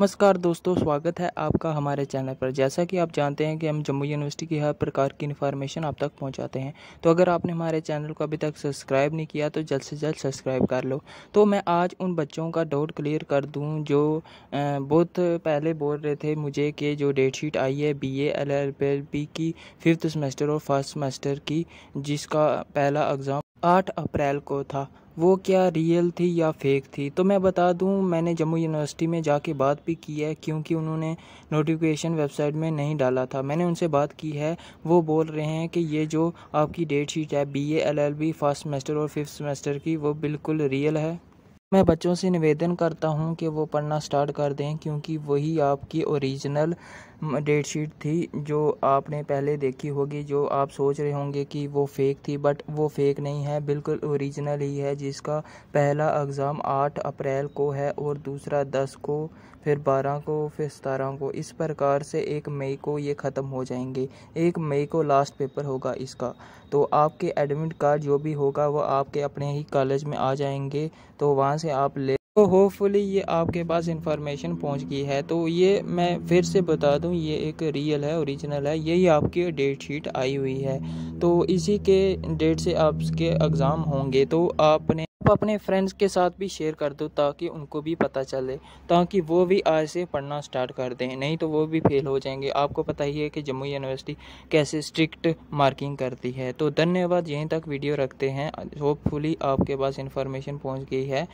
नमस्कार दोस्तों स्वागत है आपका हमारे चैनल पर जैसा कि आप जानते हैं कि हम जम्मू यूनिवर्सिटी की हर प्रकार की इन्फॉर्मेशन आप तक पहुंचाते हैं तो अगर आपने हमारे चैनल को अभी तक सब्सक्राइब नहीं किया तो जल्द से जल्द सब्सक्राइब कर लो तो मैं आज उन बच्चों का डाउट क्लियर कर दूँ जो बहुत पहले बोल रहे थे मुझे कि जो डेट शीट आई है बी एल एल पी की फिफ्थ सेमेस्टर और फर्स्ट सेमेस्टर की जिसका पहला एग्ज़ाम आठ अप्रैल को था वो क्या रियल थी या फेक थी तो मैं बता दूं मैंने जम्मू यूनिवर्सिटी में जाके बात भी की है क्योंकि उन्होंने नोटिफिकेशन वेबसाइट में नहीं डाला था मैंने उनसे बात की है वो बोल रहे हैं कि ये जो आपकी डेट शीट है B A L L B first semester और फिफ्थ सेमेस्टर की वो बिल्कुल रियल है मैं बच्चों से निवेदन करता हूँ कि वो पढ़ना स्टार्ट कर दें क्योंकि वही आपकी ओरिजिनल डेट शीट थी जो आपने पहले देखी होगी जो आप सोच रहे होंगे कि वो फेक थी बट वो फेक नहीं है बिल्कुल ओरिजिनल ही है जिसका पहला एग्ज़ाम 8 अप्रैल को है और दूसरा 10 को फिर 12 को फिर सतारह को इस प्रकार से एक मई को ये ख़त्म हो जाएंगे एक मई को लास्ट पेपर होगा इसका तो आपके एडमिट कार्ड जो भी होगा वह आपके अपने ही कॉलेज में आ जाएंगे तो वहाँ से आप ले तो होपफुली ये आपके पास इन्फॉर्मेशन पहुंच गई है तो ये मैं फिर से बता दूं ये एक रियल है ओरिजिनल है यही आपकी डेट शीट आई हुई है तो इसी के डेट से आपके एग्ज़ाम होंगे तो आपने आप अपने फ्रेंड्स के साथ भी शेयर कर दो ताकि उनको भी पता चले ताकि वो भी आज से पढ़ना स्टार्ट कर दें नहीं तो वो भी फेल हो जाएंगे आपको पता ही है कि जम्मू यूनिवर्सिटी कैसे स्ट्रिक्ट मार्किंग करती है तो धन्यवाद यहीं तक वीडियो रखते हैं होपफुली आपके पास इन्फॉर्मेशन पहुंच गई है